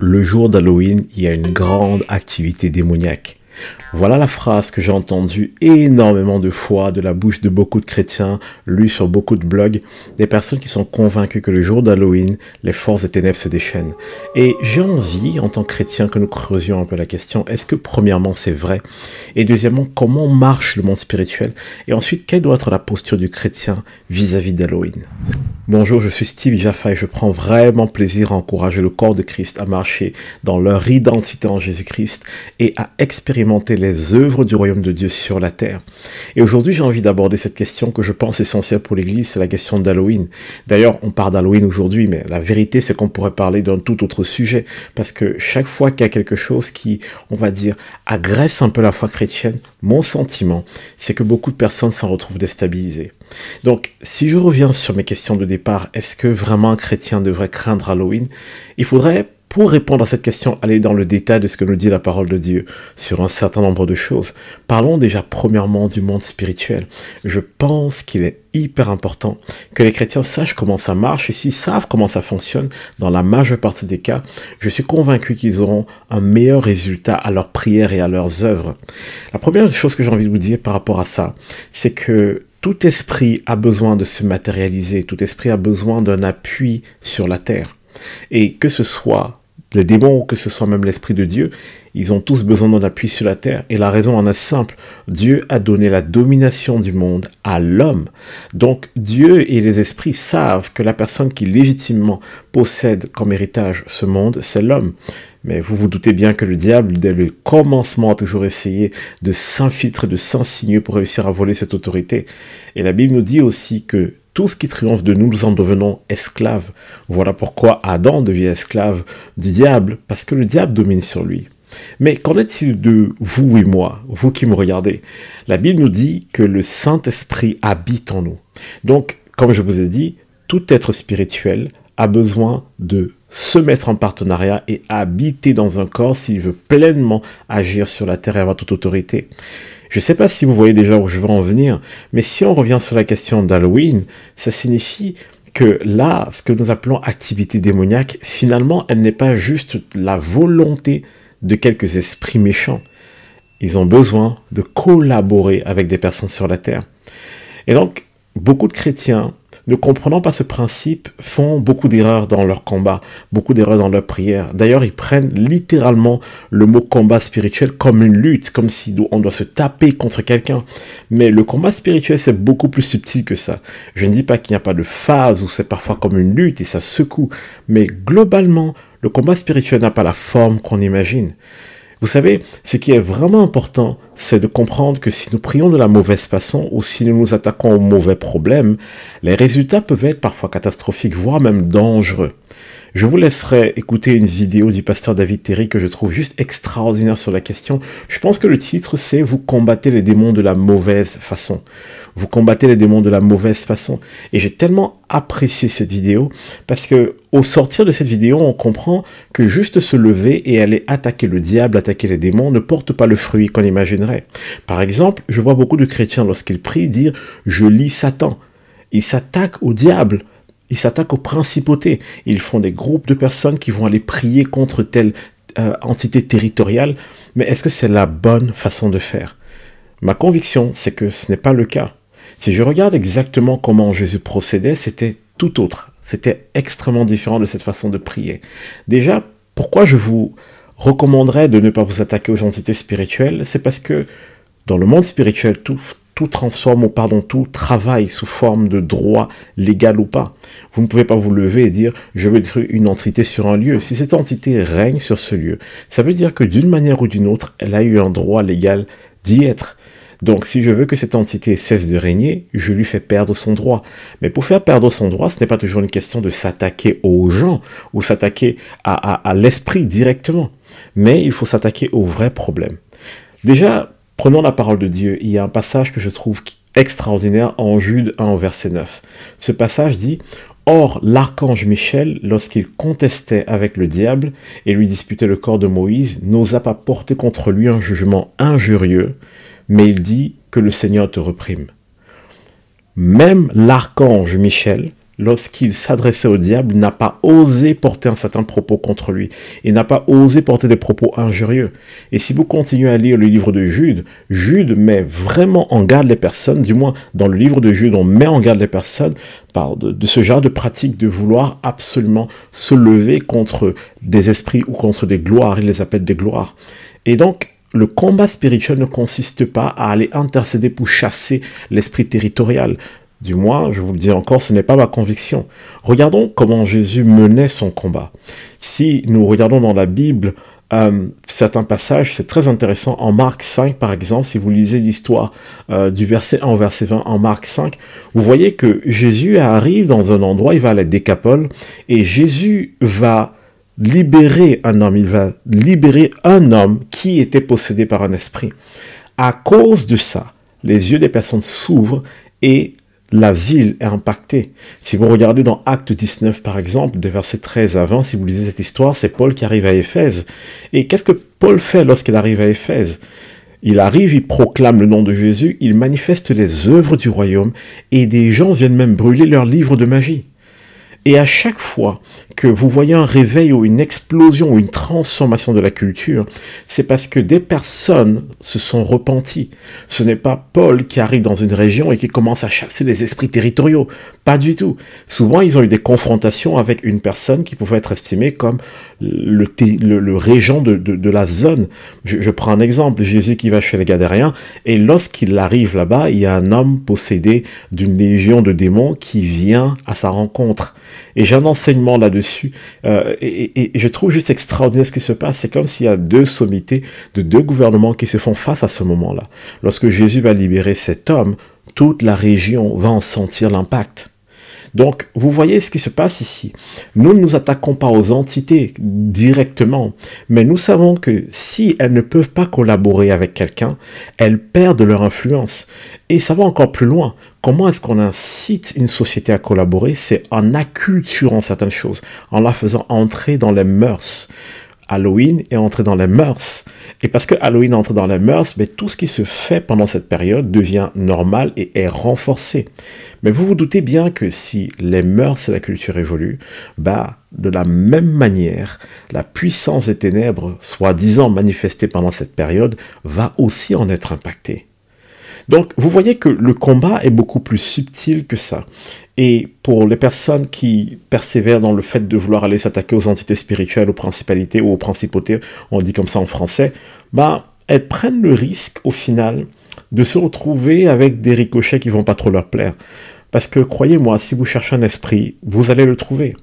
le jour d'Halloween, il y a une grande activité démoniaque. Voilà la phrase que j'ai entendue énormément de fois de la bouche de beaucoup de chrétiens, lue sur beaucoup de blogs, des personnes qui sont convaincues que le jour d'Halloween, les forces des ténèbres se déchaînent. Et j'ai envie, en tant que chrétien, que nous creusions un peu la question, est-ce que premièrement c'est vrai Et deuxièmement, comment marche le monde spirituel Et ensuite, quelle doit être la posture du chrétien vis-à-vis d'Halloween Bonjour, je suis Steve Jaffa et je prends vraiment plaisir à encourager le corps de Christ à marcher dans leur identité en Jésus-Christ et à expérimenter les œuvres du royaume de Dieu sur la terre. Et aujourd'hui, j'ai envie d'aborder cette question que je pense essentielle pour l'Église, c'est la question d'Halloween. D'ailleurs, on parle d'Halloween aujourd'hui, mais la vérité, c'est qu'on pourrait parler d'un tout autre sujet, parce que chaque fois qu'il y a quelque chose qui, on va dire, agresse un peu la foi chrétienne, mon sentiment, c'est que beaucoup de personnes s'en retrouvent déstabilisées. Donc, si je reviens sur mes questions de départ, est-ce que vraiment un chrétien devrait craindre Halloween Il faudrait pour répondre à cette question, aller dans le détail de ce que nous dit la parole de Dieu sur un certain nombre de choses, parlons déjà premièrement du monde spirituel. Je pense qu'il est hyper important que les chrétiens sachent comment ça marche et s'ils savent comment ça fonctionne, dans la majeure partie des cas, je suis convaincu qu'ils auront un meilleur résultat à leurs prières et à leurs œuvres. La première chose que j'ai envie de vous dire par rapport à ça, c'est que tout esprit a besoin de se matérialiser, tout esprit a besoin d'un appui sur la terre. Et que ce soit les démons, que ce soit même l'Esprit de Dieu, ils ont tous besoin d'un appui sur la terre. Et la raison en est simple. Dieu a donné la domination du monde à l'homme. Donc Dieu et les esprits savent que la personne qui légitimement possède comme héritage ce monde, c'est l'homme. Mais vous vous doutez bien que le diable, dès le commencement, a toujours essayé de s'infiltrer, de s'insinuer pour réussir à voler cette autorité. Et la Bible nous dit aussi que tout ce qui triomphe de nous, nous en devenons esclaves. Voilà pourquoi Adam devient esclave du diable, parce que le diable domine sur lui. Mais qu'en est-il de vous et moi, vous qui me regardez La Bible nous dit que le Saint-Esprit habite en nous. Donc, comme je vous ai dit, tout être spirituel a besoin de se mettre en partenariat et habiter dans un corps s'il veut pleinement agir sur la terre et avoir toute autorité. Je ne sais pas si vous voyez déjà où je veux en venir, mais si on revient sur la question d'Halloween, ça signifie que là, ce que nous appelons activité démoniaque, finalement, elle n'est pas juste la volonté de quelques esprits méchants. Ils ont besoin de collaborer avec des personnes sur la Terre. Et donc, beaucoup de chrétiens ne comprenant pas ce principe, font beaucoup d'erreurs dans leur combat, beaucoup d'erreurs dans leur prière. D'ailleurs, ils prennent littéralement le mot combat spirituel comme une lutte, comme si on doit se taper contre quelqu'un. Mais le combat spirituel, c'est beaucoup plus subtil que ça. Je ne dis pas qu'il n'y a pas de phase où c'est parfois comme une lutte et ça secoue, mais globalement, le combat spirituel n'a pas la forme qu'on imagine. Vous savez, ce qui est vraiment important, c'est de comprendre que si nous prions de la mauvaise façon ou si nous nous attaquons aux mauvais problèmes, les résultats peuvent être parfois catastrophiques, voire même dangereux. Je vous laisserai écouter une vidéo du pasteur David Terry que je trouve juste extraordinaire sur la question. Je pense que le titre c'est Vous combattez les démons de la mauvaise façon. Vous combattez les démons de la mauvaise façon. Et j'ai tellement apprécié cette vidéo parce que au sortir de cette vidéo, on comprend que juste se lever et aller attaquer le diable, attaquer les démons, ne porte pas le fruit qu'on imaginerait. Par exemple, je vois beaucoup de chrétiens lorsqu'ils prient dire ⁇ Je lis Satan ⁇ Ils s'attaquent au diable. Ils s'attaquent aux principautés. Ils font des groupes de personnes qui vont aller prier contre telle euh, entité territoriale. Mais est-ce que c'est la bonne façon de faire Ma conviction, c'est que ce n'est pas le cas. Si je regarde exactement comment Jésus procédait, c'était tout autre. C'était extrêmement différent de cette façon de prier. Déjà, pourquoi je vous recommanderais de ne pas vous attaquer aux entités spirituelles C'est parce que dans le monde spirituel, tout, tout transforme ou pardon, tout travaille sous forme de droit légal ou pas. Vous ne pouvez pas vous lever et dire je veux détruire une entité sur un lieu. Si cette entité règne sur ce lieu, ça veut dire que d'une manière ou d'une autre, elle a eu un droit légal d'y être. Donc si je veux que cette entité cesse de régner, je lui fais perdre son droit. Mais pour faire perdre son droit, ce n'est pas toujours une question de s'attaquer aux gens ou s'attaquer à, l'esprit directement. Mais il faut s'attaquer au vrai problème. Déjà, prenons la parole de Dieu. Il y a un passage que je trouve extraordinaire en Jude 1 verset 9. Ce passage dit Or, l'archange Michel, lorsqu'il contestait avec le diable et lui disputait le corps de Moïse, n'osa pas porter contre lui un jugement injurieux, mais il dit que le Seigneur te reprime. Même l'archange Michel, lorsqu'il s'adressait au diable, n'a pas osé porter un certain propos contre lui. Il n'a pas osé porter des propos injurieux. Et si vous continuez à lire le livre de Jude, Jude met vraiment en garde les personnes, du moins dans le livre de Jude, on met en garde les personnes par de, de ce genre de pratique de vouloir absolument se lever contre des esprits ou contre des gloires. Il les appelle des gloires. Et donc, le combat spirituel ne consiste pas à aller intercéder pour chasser l'esprit territorial. Du moins, je vous le dis encore, ce n'est pas ma conviction. Regardons comment Jésus menait son combat. Si nous regardons dans la Bible euh, certains passages, c'est très intéressant. En Marc 5, par exemple, si vous lisez l'histoire euh, du verset 1 au verset 20 en Marc 5, vous voyez que Jésus arrive dans un endroit, il va à la Décapole, et Jésus va libérer un homme, il va libérer un homme qui était possédé par un esprit. À cause de ça, les yeux des personnes s'ouvrent et la ville est impactée. Si vous regardez dans Acte 19, par exemple, des versets 13 à 20, si vous lisez cette histoire, c'est Paul qui arrive à Éphèse. Et qu'est-ce que Paul fait lorsqu'il arrive à Éphèse Il arrive, il proclame le nom de Jésus, il manifeste les œuvres du royaume, et des gens viennent même brûler leurs livres de magie. Et à chaque fois que vous voyez un réveil ou une explosion ou une transformation de la culture, c'est parce que des personnes se sont repenties. Ce n'est pas Paul qui arrive dans une région et qui commence à chasser les esprits territoriaux. Pas du tout. Souvent, ils ont eu des confrontations avec une personne qui pouvait être estimée comme le, le, régent de, de, la zone. Je, je, prends un exemple, Jésus qui va chez les Gadériens, et lorsqu'il arrive là-bas, il y a un homme possédé d'une légion de démons qui vient à sa rencontre. Et j'ai un enseignement là-dessus euh, et, je trouve juste extraordinaire ce qui se passe. C'est comme s'il y a deux sommités de deux gouvernements qui se font face à ce moment-là. Lorsque Jésus va libérer cet homme, toute la région va en sentir l'impact. Donc, vous voyez ce qui se passe ici. Nous ne nous attaquons pas aux entités directement, mais nous savons que si elles ne peuvent pas collaborer avec quelqu'un, elles perdent leur influence. Et ça va encore plus loin. Comment est-ce qu'on incite une société à collaborer C'est en acculturant certaines choses, en la faisant entrer dans les mœurs. Halloween est entré dans les mœurs. Et parce que Halloween entre dans les mœurs, mais ben, tout ce qui se fait pendant cette période devient normal et est renforcé. Mais vous vous doutez bien que si les mœurs et la culture évoluent, bah, de la même manière, la puissance des ténèbres, soi-disant manifestée pendant cette période, va aussi en être impactée. Donc, vous voyez que le combat est beaucoup plus subtil que ça. Et pour les personnes qui persévèrent dans le fait de vouloir aller s'attaquer aux entités spirituelles, aux principalités ou aux principautés, on dit comme ça en français, bah, elles prennent le risque au final de se retrouver avec des ricochets qui vont pas trop leur plaire. Parce que croyez-moi, si vous cherchez un esprit, vous allez le trouver.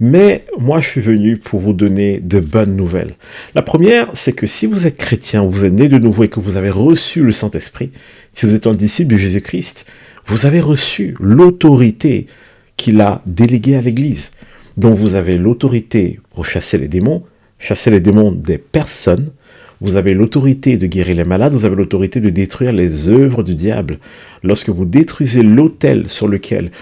Mais moi, je suis venu pour vous donner de bonnes nouvelles. La première, c'est que si vous êtes chrétien, vous êtes né de nouveau et que vous avez reçu le Saint-Esprit, si vous êtes un disciple de Jésus-Christ, vous avez reçu l'autorité qu'il a déléguée à l'Église, dont vous avez l'autorité pour chasser les démons, chasser les démons des personnes, vous avez l'autorité de guérir les malades, vous avez l'autorité de détruire les œuvres du diable. Lorsque vous détruisez l'autel sur lequel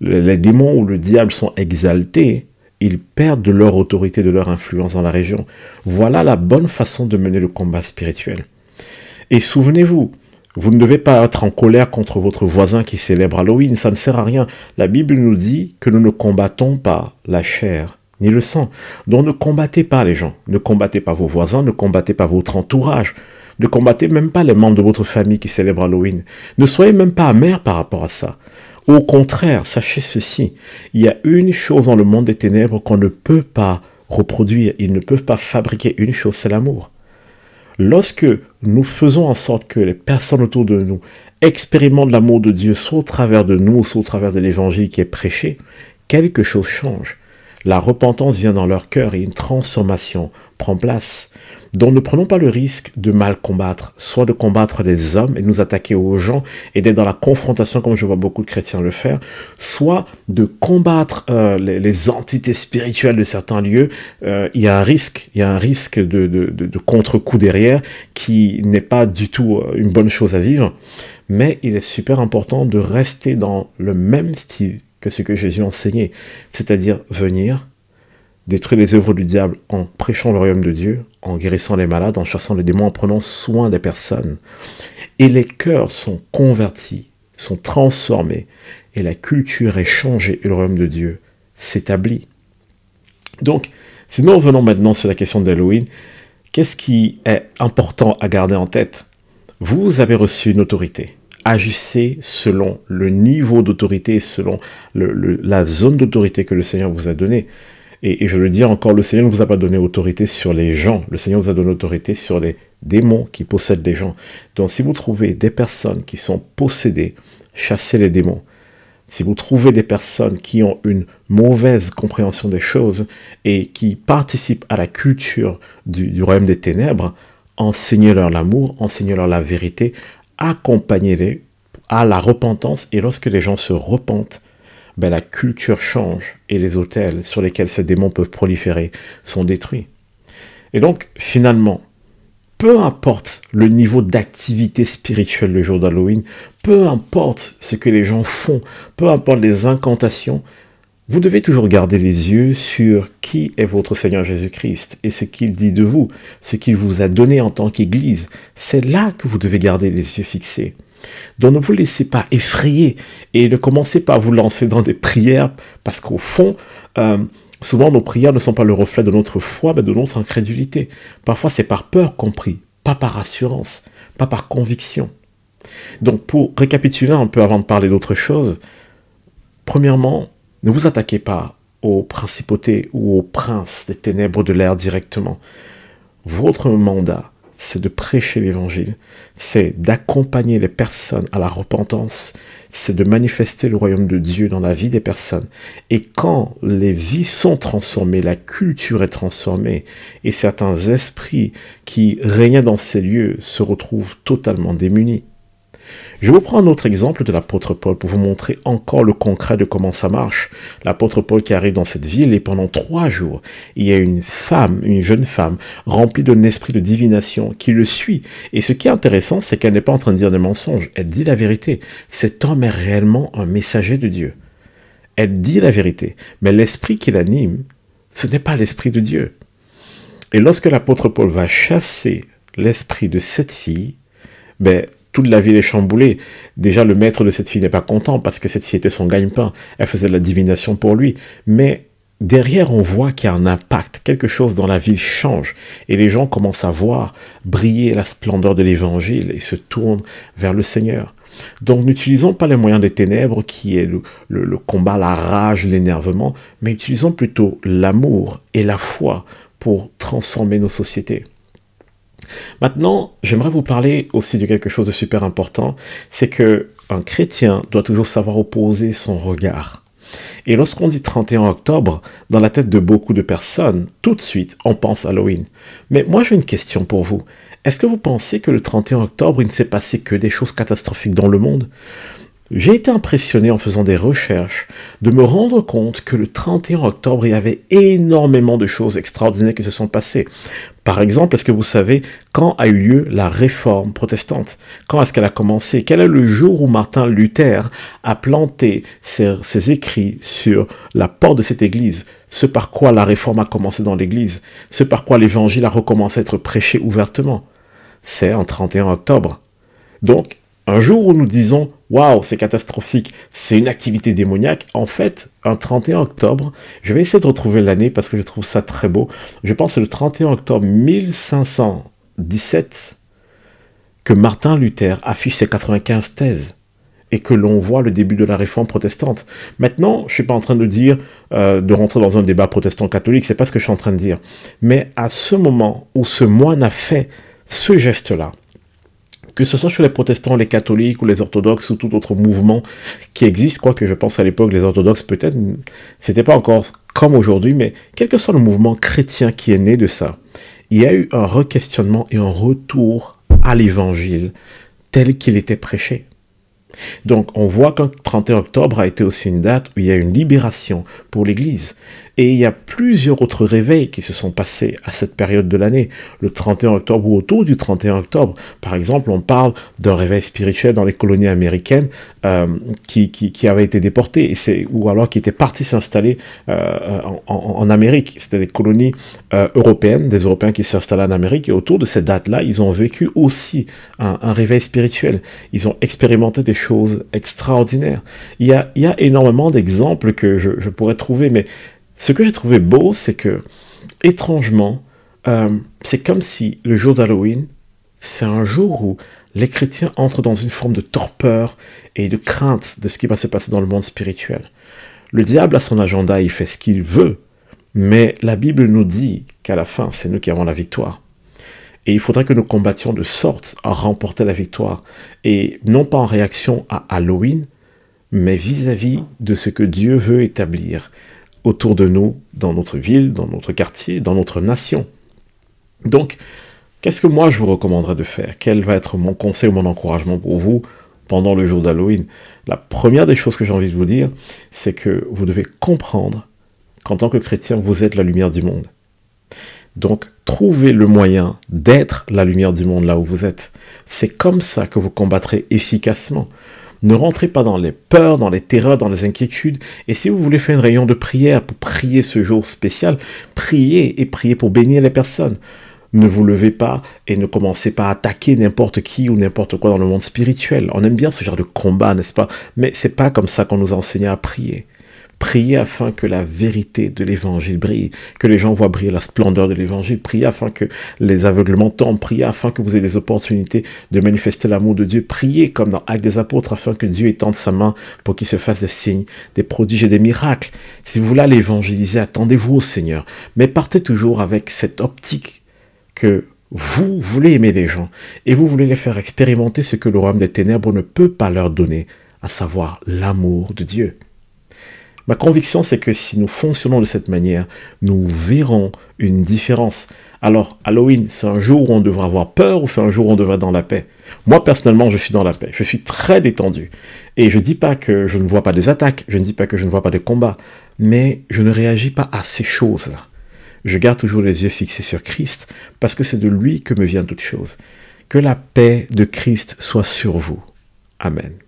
les démons ou le diable sont exaltés, ils perdent de leur autorité, de leur influence dans la région. Voilà la bonne façon de mener le combat spirituel. Et souvenez-vous, vous ne devez pas être en colère contre votre voisin qui célèbre Halloween, ça ne sert à rien. La Bible nous dit que nous ne combattons pas la chair ni le sang. Donc ne combattez pas les gens, ne combattez pas vos voisins, ne combattez pas votre entourage, ne combattez même pas les membres de votre famille qui célèbrent Halloween. Ne soyez même pas amer par rapport à ça. Au contraire, sachez ceci, il y a une chose dans le monde des ténèbres qu'on ne peut pas reproduire, ils ne peuvent pas fabriquer une chose, c'est l'amour. Lorsque nous faisons en sorte que les personnes autour de nous expérimentent l'amour de Dieu soit au travers de nous, soit au travers de l'évangile qui est prêché, quelque chose change. La repentance vient dans leur cœur et une transformation prend place. Donc ne prenons pas le risque de mal combattre, soit de combattre les hommes et nous attaquer aux gens et d'être dans la confrontation comme je vois beaucoup de chrétiens le faire, soit de combattre euh, les, entités spirituelles de certains lieux. Euh, il y a un risque, il y a un risque de, de contre-coup derrière qui n'est pas du tout euh, une bonne chose à vivre. Mais il est super important de rester dans le même style que ce que Jésus enseignait, c'est-à-dire venir détruire les œuvres du diable en prêchant le royaume de Dieu, en guérissant les malades, en chassant les démons, en prenant soin des personnes. Et les cœurs sont convertis, sont transformés, et la culture est changée, et le royaume de Dieu s'établit. Donc, si nous revenons maintenant sur la question d'Halloween, qu'est-ce qui est important à garder en tête Vous avez reçu une autorité. Agissez selon le niveau d'autorité, selon la zone d'autorité que le Seigneur vous a donnée. Et, je le dis encore, le Seigneur ne vous a pas donné autorité sur les gens, le Seigneur vous a donné autorité sur les démons qui possèdent des gens. Donc si vous trouvez des personnes qui sont possédées, chassez les démons. Si vous trouvez des personnes qui ont une mauvaise compréhension des choses et qui participent à la culture du royaume des ténèbres, enseignez-leur l'amour, enseignez-leur la vérité, accompagnez-les à la repentance et lorsque les gens se repentent, ben, la culture change et les hôtels sur lesquels ces démons peuvent proliférer sont détruits. Et donc, finalement, peu importe le niveau d'activité spirituelle le jour d'Halloween, peu importe ce que les gens font, peu importe les incantations, vous devez toujours garder les yeux sur qui est votre Seigneur Jésus-Christ et ce qu'il dit de vous, ce qu'il vous a donné en tant qu'Église. C'est là que vous devez garder les yeux fixés. Donc ne vous laissez pas effrayer et ne commencez pas à vous lancer dans des prières parce qu'au fond, euh, souvent nos prières ne sont pas le reflet de notre foi, mais de notre incrédulité. Parfois c'est par peur qu'on prie, pas par assurance, pas par conviction. Donc pour récapituler un peu avant de parler d'autre chose, premièrement, ne vous attaquez pas aux principautés ou aux princes des ténèbres de l'air directement. Votre mandat, c'est de prêcher l'évangile, c'est d'accompagner les personnes à la repentance, c'est de manifester le royaume de Dieu dans la vie des personnes. Et quand les vies sont transformées, la culture est transformée, et certains esprits qui régnaient dans ces lieux se retrouvent totalement démunis. Je vous prends un autre exemple de l'apôtre Paul pour vous montrer encore le concret de comment ça marche. L'apôtre Paul qui arrive dans cette ville et pendant trois jours, il y a une femme, une jeune femme, remplie d'un esprit de divination qui le suit. Et ce qui est intéressant, c'est qu'elle n'est pas en train de dire des mensonges, elle dit la vérité. Cet homme est réellement un messager de Dieu. Elle dit la vérité, mais l'esprit qui l'anime, ce n'est pas l'esprit de Dieu. Et lorsque l'apôtre Paul va chasser l'esprit de cette fille, ben, toute la ville est chamboulée. Déjà, le maître de cette fille n'est pas content parce que cette fille était son gagne-pain. Elle faisait de la divination pour lui. Mais derrière, on voit qu'il y a un impact. Quelque chose dans la ville change. Et les gens commencent à voir briller la splendeur de l'évangile et se tournent vers le Seigneur. Donc n'utilisons pas les moyens des ténèbres qui est le, le combat, la rage, l'énervement, mais utilisons plutôt l'amour et la foi pour transformer nos sociétés. Maintenant, j'aimerais vous parler aussi de quelque chose de super important, c'est que un chrétien doit toujours savoir opposer son regard. Et lorsqu'on dit 31 octobre, dans la tête de beaucoup de personnes, tout de suite, on pense Halloween. Mais moi, j'ai une question pour vous. Est-ce que vous pensez que le 31 octobre, il ne s'est passé que des choses catastrophiques dans le monde j'ai été impressionné en faisant des recherches de me rendre compte que le 31 octobre, il y avait énormément de choses extraordinaires qui se sont passées. Par exemple, est-ce que vous savez quand a eu lieu la réforme protestante Quand est-ce qu'elle a commencé Quel est le jour où Martin Luther a planté ses, écrits sur la porte de cette église Ce par quoi la réforme a commencé dans l'église Ce par quoi l'évangile a recommencé à être prêché ouvertement C'est en 31 octobre. Donc, un jour où nous disons Waouh, c'est catastrophique, c'est une activité démoniaque, en fait, un 31 octobre, je vais essayer de retrouver l'année parce que je trouve ça très beau. Je pense que c'est le 31 octobre 1517 que Martin Luther affiche ses 95 thèses et que l'on voit le début de la réforme protestante. Maintenant, je ne suis pas en train de dire euh, de rentrer dans un débat protestant-catholique, c'est pas ce que je suis en train de dire. Mais à ce moment où ce moine a fait ce geste-là, que ce soit chez les protestants, les catholiques ou les orthodoxes ou tout autre mouvement qui existe, quoique je pense à l'époque les orthodoxes peut-être, c'était pas encore comme aujourd'hui, mais quel que soit le mouvement chrétien qui est né de ça, il y a eu un re-questionnement et un retour à l'évangile tel qu'il était prêché. Donc on voit le 31 octobre a été aussi une date où il y a une libération pour l'Église. Et il y a plusieurs autres réveils qui se sont passés à cette période de l'année, le 31 octobre ou autour du 31 octobre. Par exemple, on parle d'un réveil spirituel dans les colonies américaines euh, qui, qui, qui, avait été déporté, et c'est, ou alors qui était parti s'installer euh, en, en, Amérique. C'était des colonies euh, européennes, des Européens qui s'installaient en Amérique, et autour de cette date-là, ils ont vécu aussi un, un réveil spirituel. Ils ont expérimenté des choses extraordinaires. Il y a, il y a énormément d'exemples que je, je pourrais trouver, mais ce que j'ai trouvé beau, c'est que, étrangement, euh, c'est comme si le jour d'Halloween, c'est un jour où les chrétiens entrent dans une forme de torpeur et de crainte de ce qui va se passer dans le monde spirituel. Le diable a son agenda, il fait ce qu'il veut, mais la Bible nous dit qu'à la fin, c'est nous qui avons la victoire. Et il faudrait que nous combattions de sorte à remporter la victoire, et non pas en réaction à Halloween, mais vis à -vis de ce que Dieu veut établir, autour de nous, dans notre ville, dans notre quartier, dans notre nation. Donc, qu'est-ce que moi je vous recommanderais de faire Quel va être mon conseil ou mon encouragement pour vous pendant le jour d'Halloween La première des choses que j'ai envie de vous dire, c'est que vous devez comprendre qu'en tant que chrétien, vous êtes la lumière du monde. Donc, trouvez le moyen d'être la lumière du monde là où vous êtes. C'est comme ça que vous combattrez efficacement. Ne rentrez pas dans les peurs, dans les terreurs, dans les inquiétudes. Et si vous voulez faire un rayon de prière pour prier ce jour spécial, priez et priez pour bénir les personnes. Ne vous levez pas et ne commencez pas à attaquer n'importe qui ou n'importe quoi dans le monde spirituel. On aime bien ce genre de combat, n'est-ce pas Mais c'est pas comme ça qu'on nous enseigné à prier. Priez afin que la vérité de l'évangile brille, que les gens voient briller la splendeur de l'évangile. Priez afin que les aveuglements tombent. Priez afin que vous ayez des opportunités de manifester l'amour de Dieu. Priez comme dans Actes des Apôtres afin que Dieu étende sa main pour qu'il se fasse des signes, des prodiges et des miracles. Si vous voulez l'évangéliser, attendez-vous au Seigneur. Mais partez toujours avec cette optique que vous voulez aimer les gens et vous voulez les faire expérimenter ce que le royaume des ténèbres ne peut pas leur donner, à savoir l'amour de Dieu. Ma conviction, c'est que si nous fonctionnons de cette manière, nous verrons une différence. Alors, Halloween, c'est un jour où on devra avoir peur ou c'est un jour où on devra être dans la paix Moi, personnellement, je suis dans la paix. Je suis très détendu. Et je ne dis pas que je ne vois pas des attaques, je ne dis pas que je ne vois pas des combats, mais je ne réagis pas à ces choses-là. Je garde toujours les yeux fixés sur Christ parce que c'est de lui que me vient toute chose. Que la paix de Christ soit sur vous. Amen.